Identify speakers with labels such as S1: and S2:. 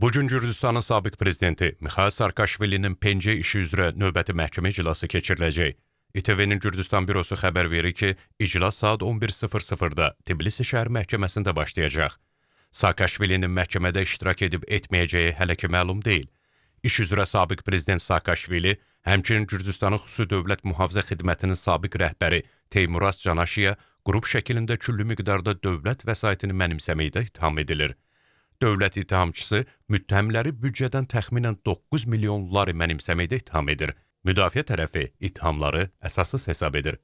S1: Bu gün Gürcüstanın sabiq prezidenti Mixail Sarkaşvilinin Pencə işi üzrə növbəti məhkəmə iclası keçiriləcək. ITV-nin Gürcüstan bürosu xəbər verir ki, iclas saat 11:00-da Tbilisi şəhər məhkəməsində başlayacaq. Saakaşvilinin məhkəmədə iştirak edib etməyəcəyi hələ ki məlum deyil. İş üzrə sabiq prezident Saakaşvili, həmçinin Gürcüstanın xüsusi dövlət mühafizə xidmətinin sabiq rəhbəri Teymuras Canaşiya qrup şəklində küllü miqdarda dövlət vəsaitini mənimsəməkdə ittiham edilir. Dövlət ittihamçısı müttəhimləri büdcədən təxminən 9 milyon lari mənimsəməkdə ittiham edir. Müdafiə tərəfi ittihamları əsassız hesab edir.